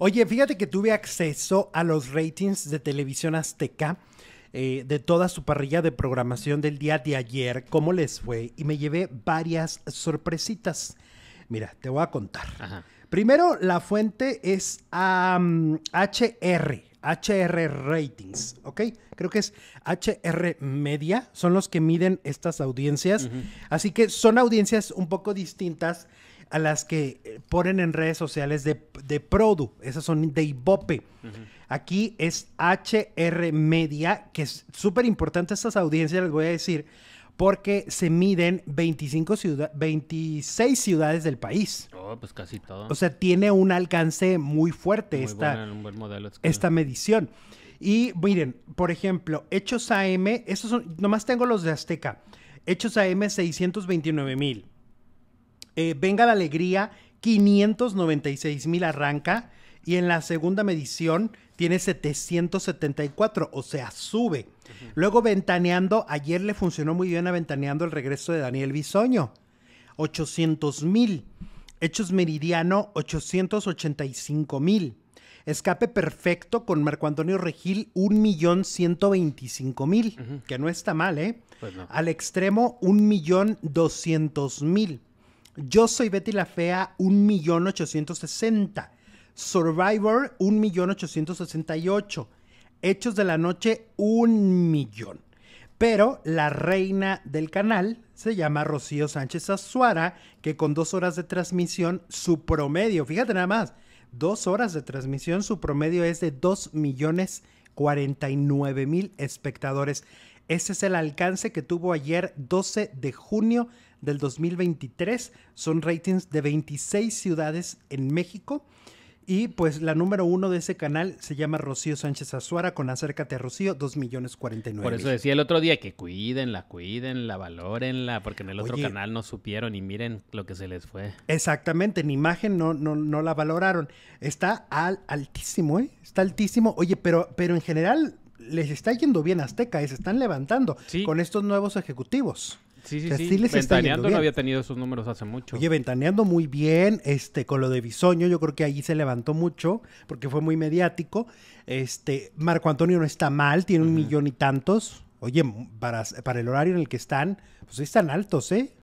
Oye, fíjate que tuve acceso a los ratings de televisión azteca. Eh, de toda su parrilla de programación del día de ayer, cómo les fue, y me llevé varias sorpresitas. Mira, te voy a contar. Primero, la fuente es HR, HR Ratings, ¿ok? Creo que es HR Media, son los que miden estas audiencias. Así que son audiencias un poco distintas a las que eh, ponen en redes sociales de, de Produ, esas son de Ibope. Aquí es HR Media, que es súper importante estas audiencias, les voy a decir, porque se miden 25 26 ciudades del país. Oh, pues casi todo. O sea, tiene un alcance muy fuerte esta, esta medición. Y miren, por ejemplo, Hechos AM, estos son, nomás tengo los de Azteca. Hechos AM 629 mil. Eh, Venga la Alegría, 596 mil arranca. Y en la segunda medición tiene 774, o sea, sube. Luego Ventaneando, ayer le funcionó muy bien a Ventaneando el regreso de Daniel Bisoño, 800 mil. Hechos Meridiano, 885 mil. Escape Perfecto con Marco Antonio Regil, 1.125.000, 125 mil, que no está mal, ¿eh? Pues extremo, un Al extremo, mil. Yo soy Betty la Fea, 1.860. Survivor, 1.868. Hechos de la Noche, un millón. Pero la reina del canal se llama Rocío Sánchez Azuara, que con dos horas de transmisión, su promedio, fíjate nada más, dos horas de transmisión, su promedio es de 2 millones 49 mil espectadores. Ese es el alcance que tuvo ayer 12 de junio del 2023. Son ratings de 26 ciudades en México. Y pues la número uno de ese canal se llama Rocío Sánchez Azuara con Acércate a Rocío, 2 millones 49. Por eso decía el otro día que cuídenla, cuídenla, valórenla, porque en el otro canal no supieron y miren lo que se les fue. Exactamente, ni imagen no, no, no la valoraron. Está al, altísimo, ¿eh? Está altísimo. Oye, pero, pero en general les está yendo bien Azteca y ¿eh? se están levantando con estos nuevos ejecutivos. Sí, sí, sí. Ventaneando no había tenido esos números hace mucho. Oye, Ventaneando muy bien, este, con lo de Bisoño, yo creo que ahí se levantó mucho, porque fue muy mediático. Este, Marco Antonio no está mal, tiene un millón y tantos. Oye, para, para el horario en el que están, pues están altos, ¿eh?